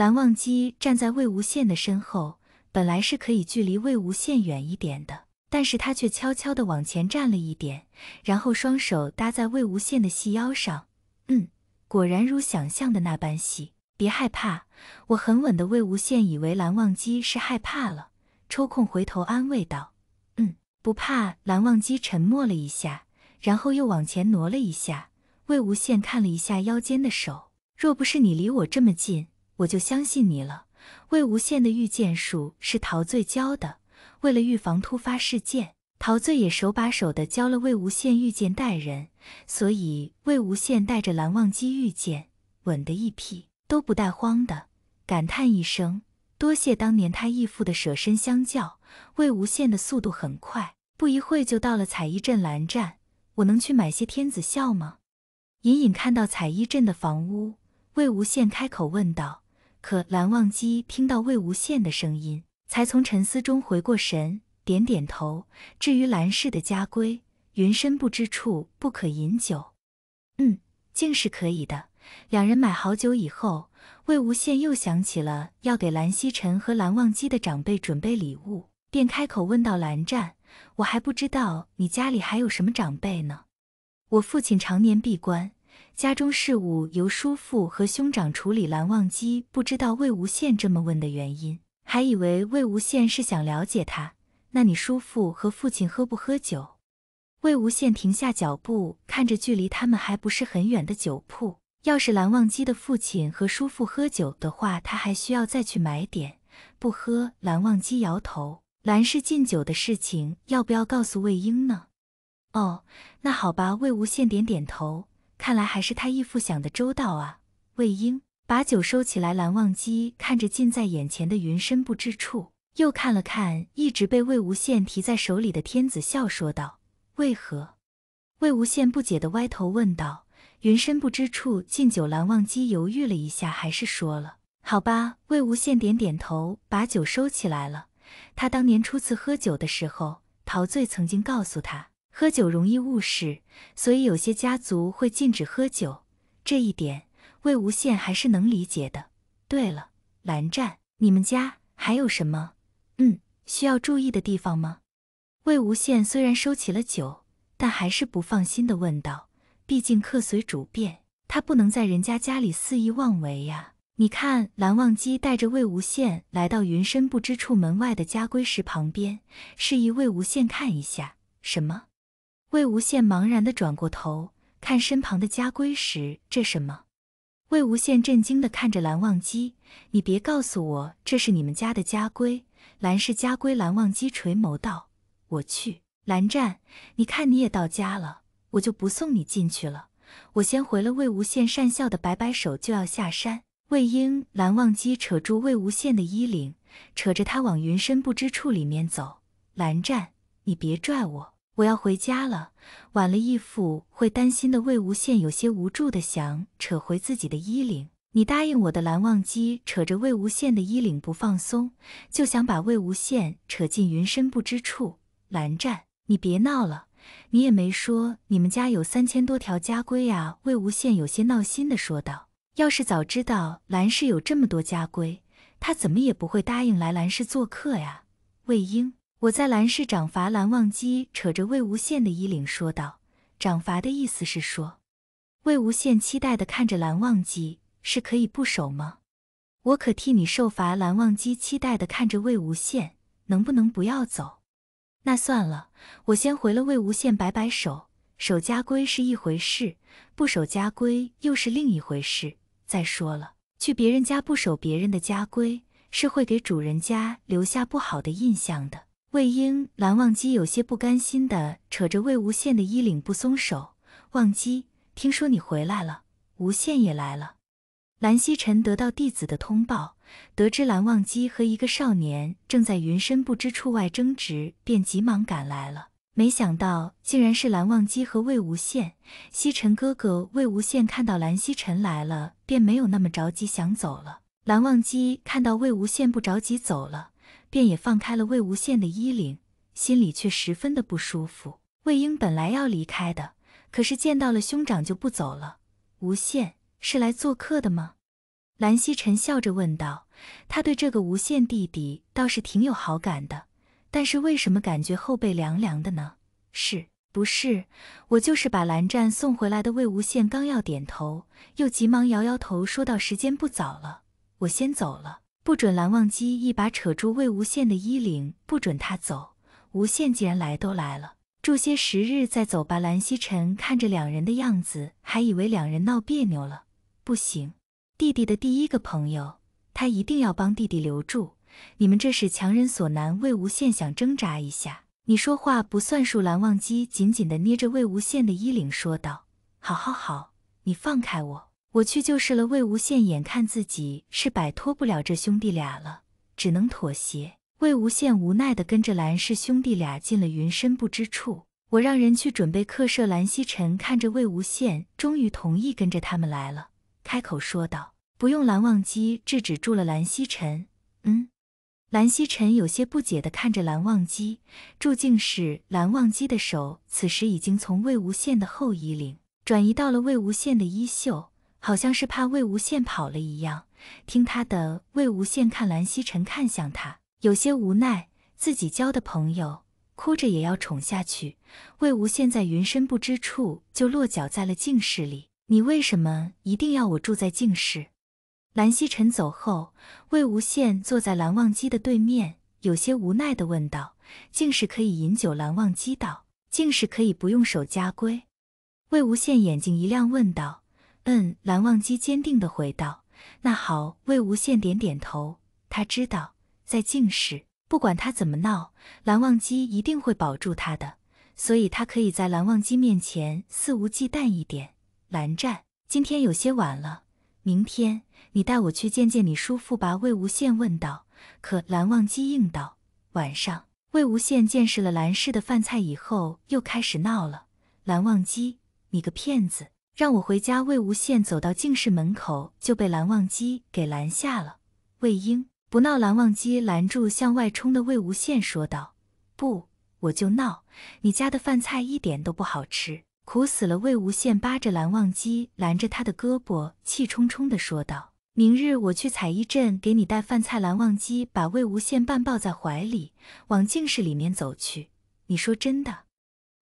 蓝忘机站在魏无羡的身后，本来是可以距离魏无羡远一点的，但是他却悄悄地往前站了一点，然后双手搭在魏无羡的细腰上。嗯，果然如想象的那般细。别害怕，我很稳的。魏无羡以为蓝忘机是害怕了，抽空回头安慰道：“嗯，不怕。”蓝忘机沉默了一下，然后又往前挪了一下。魏无羡看了一下腰间的手，若不是你离我这么近。我就相信你了。魏无羡的御剑术是陶醉教的，为了预防突发事件，陶醉也手把手的教了魏无羡御剑带人，所以魏无羡带着蓝忘机御剑，稳的一批，都不带慌的。感叹一声，多谢当年他义父的舍身相教。魏无羡的速度很快，不一会就到了彩衣镇蓝湛。我能去买些天子笑吗？隐隐看到彩衣镇的房屋，魏无羡开口问道。可蓝忘机听到魏无羡的声音，才从沉思中回过神，点点头。至于蓝氏的家规，云深不知处不可饮酒，嗯，竟是可以的。两人买好酒以后，魏无羡又想起了要给蓝曦臣和蓝忘机的长辈准备礼物，便开口问道：“蓝湛，我还不知道你家里还有什么长辈呢？我父亲常年闭关。”家中事务由叔父和兄长处理。蓝忘机不知道魏无羡这么问的原因，还以为魏无羡是想了解他。那你叔父和父亲喝不喝酒？魏无羡停下脚步，看着距离他们还不是很远的酒铺。要是蓝忘机的父亲和叔父喝酒的话，他还需要再去买点。不喝。蓝忘机摇头。蓝氏禁酒的事情要不要告诉魏婴呢？哦，那好吧。魏无羡点点头。看来还是他义父想的周到啊！魏婴把酒收起来。蓝忘机看着近在眼前的云深不知处，又看了看一直被魏无羡提在手里的天子笑，说道：“为何？”魏无羡不解的歪头问道：“云深不知处，敬酒。”蓝忘机犹豫了一下，还是说了：“好吧。”魏无羡点点头，把酒收起来了。他当年初次喝酒的时候，陶醉曾经告诉他。喝酒容易误事，所以有些家族会禁止喝酒。这一点，魏无羡还是能理解的。对了，蓝湛，你们家还有什么嗯需要注意的地方吗？魏无羡虽然收起了酒，但还是不放心的问道。毕竟客随主便，他不能在人家家里肆意妄为呀。你看，蓝忘机带着魏无羡来到云深不知处门外的家规石旁边，示意魏无羡看一下什么。魏无羡茫然的转过头看身旁的家规时，这什么？魏无羡震惊的看着蓝忘机：“你别告诉我这是你们家的家规。”蓝氏家规。蓝忘机垂眸道：“我去，蓝湛，你看你也到家了，我就不送你进去了，我先回了。”魏无羡讪笑的摆摆手，就要下山。魏婴、蓝忘机扯住魏无羡的衣领，扯着他往云深不知处里面走。蓝湛，你别拽我。我要回家了，晚了义父会担心的。魏无羡有些无助的想扯回自己的衣领。你答应我的，蓝忘机扯着魏无羡的衣领不放松，就想把魏无羡扯进云深不知处。蓝湛，你别闹了，你也没说你们家有三千多条家规呀。魏无羡有些闹心的说道：“要是早知道蓝氏有这么多家规，他怎么也不会答应来蓝氏做客呀。”魏婴。我在蓝氏掌罚，蓝忘机扯着魏无羡的衣领说道：“掌罚的意思是说。”魏无羡期待的看着蓝忘机：“是可以不守吗？”“我可替你受罚。”蓝忘机期待的看着魏无羡：“能不能不要走？”“那算了，我先回了。”魏无羡摆摆手：“守家规是一回事，不守家规又是另一回事。再说了，去别人家不守别人的家规，是会给主人家留下不好的印象的。”魏婴、蓝忘机有些不甘心的扯着魏无羡的衣领不松手。忘机，听说你回来了，无羡也来了。蓝曦臣得到弟子的通报，得知蓝忘机和一个少年正在云深不知处外争执，便急忙赶来了。没想到竟然是蓝忘机和魏无羡。曦臣哥哥，魏无羡看到蓝曦臣来了，便没有那么着急想走了。蓝忘机看到魏无羡不着急走了。便也放开了魏无羡的衣领，心里却十分的不舒服。魏婴本来要离开的，可是见到了兄长就不走了。无羡是来做客的吗？蓝曦臣笑着问道。他对这个无羡弟弟倒是挺有好感的，但是为什么感觉后背凉凉的呢？是不是？我就是把蓝湛送回来的。魏无羡刚要点头，又急忙摇摇头，说道：“时间不早了，我先走了。”不准！蓝忘机一把扯住魏无羡的衣领，不准他走。无羡既然来都来了，住些时日再走吧。蓝曦臣看着两人的样子，还以为两人闹别扭了。不行，弟弟的第一个朋友，他一定要帮弟弟留住。你们这是强人所难。魏无羡想挣扎一下，你说话不算数！蓝忘机紧紧地捏着魏无羡的衣领，说道：“好，好，好，你放开我。”我去就是了。魏无羡眼看自己是摆脱不了这兄弟俩了，只能妥协。魏无羡无奈的跟着蓝氏兄弟俩进了云深不知处。我让人去准备客舍。蓝曦臣看着魏无羡，终于同意跟着他们来了，开口说道：“不用。”蓝忘机制止住了蓝曦臣。嗯，蓝曦臣有些不解的看着蓝忘机。注竟是蓝忘机的手此时已经从魏无羡的后衣领转移到了魏无羡的衣袖。好像是怕魏无羡跑了一样，听他的。魏无羡看蓝曦臣看向他，有些无奈，自己交的朋友，哭着也要宠下去。魏无羡在云深不知处就落脚在了静室里。你为什么一定要我住在静室？蓝曦臣走后，魏无羡坐在蓝忘机的对面，有些无奈的问道：“静室可以饮酒。”蓝忘机道：“静室可以不用守家规。”魏无羡眼睛一亮，问道。嗯，蓝忘机坚定地回道：“那好。”魏无羡点点头，他知道在静室，不管他怎么闹，蓝忘机一定会保住他的，所以他可以在蓝忘机面前肆无忌惮一点。蓝湛，今天有些晚了，明天你带我去见见你叔父吧。”魏无羡问道。可蓝忘机应道：“晚上。”魏无羡见识了蓝氏的饭菜以后，又开始闹了：“蓝忘机，你个骗子！”让我回家。魏无羡走到净室门口，就被蓝忘机给拦下了。魏婴不闹，蓝忘机拦住向外冲的魏无羡，说道：“不，我就闹。你家的饭菜一点都不好吃，苦死了。”魏无羡扒着蓝忘机，拦着他的胳膊，气冲冲地说道：“明日我去采衣镇给你带饭菜。”蓝忘机把魏无羡半抱在怀里，往净室里面走去。你说真的？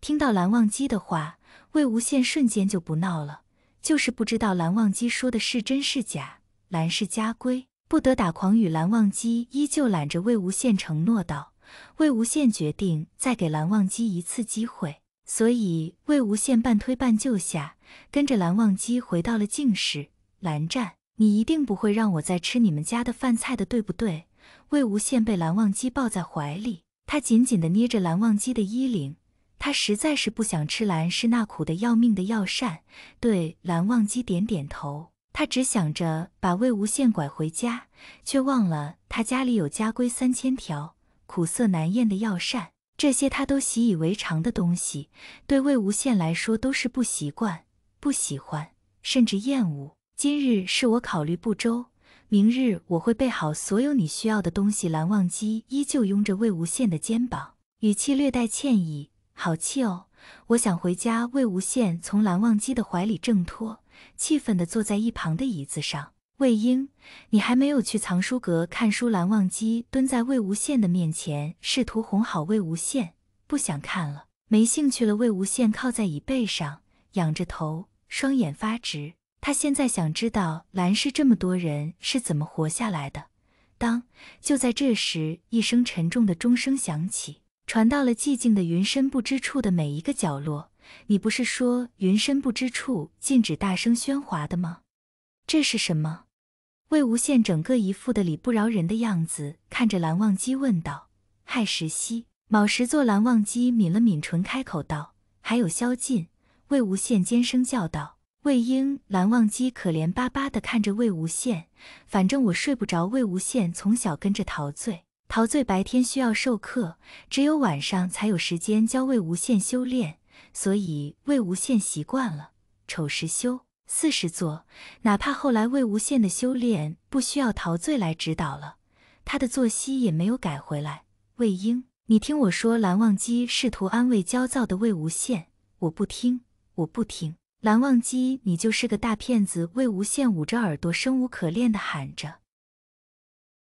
听到蓝忘机的话。魏无羡瞬间就不闹了，就是不知道蓝忘机说的是真是假。蓝氏家规不得打诳语，蓝忘机依旧揽着魏无羡，承诺道：“魏无羡决定再给蓝忘机一次机会，所以魏无羡半推半就下，跟着蓝忘机回到了静室。”蓝湛，你一定不会让我再吃你们家的饭菜的，对不对？魏无羡被蓝忘机抱在怀里，他紧紧地捏着蓝忘机的衣领。他实在是不想吃蓝氏那苦的要命的药膳，对蓝忘机点点头。他只想着把魏无羡拐回家，却忘了他家里有家规三千条，苦涩难咽的药膳，这些他都习以为常的东西，对魏无羡来说都是不习惯、不喜欢，甚至厌恶。今日是我考虑不周，明日我会备好所有你需要的东西。蓝忘机依旧拥着魏无羡的肩膀，语气略带歉意。好气哦！我想回家。魏无羡从蓝忘机的怀里挣脱，气愤地坐在一旁的椅子上。魏婴，你还没有去藏书阁看书？蓝忘机蹲在魏无羡的面前，试图哄好魏无羡。不想看了，没兴趣了。魏无羡靠在椅背上，仰着头，双眼发直。他现在想知道蓝氏这么多人是怎么活下来的。当，就在这时，一声沉重的钟声响起。传到了寂静的云深不知处的每一个角落。你不是说云深不知处禁止大声喧哗的吗？这是什么？魏无羡整个一副的理不饶人的样子，看着蓝忘机问道：“亥时溪卯时坐。”蓝忘机抿了抿唇，开口道：“还有萧禁。”魏无羡尖声叫道：“魏婴！”蓝忘机可怜巴巴的看着魏无羡。反正我睡不着。魏无羡从小跟着陶醉。陶醉白天需要授课，只有晚上才有时间教魏无羡修炼，所以魏无羡习惯了丑时修，巳时做。哪怕后来魏无羡的修炼不需要陶醉来指导了，他的作息也没有改回来。魏婴，你听我说，蓝忘机试图安慰焦躁的魏无羡，我不听，我不听！蓝忘机，你就是个大骗子！魏无羡捂着耳朵，生无可恋地喊着。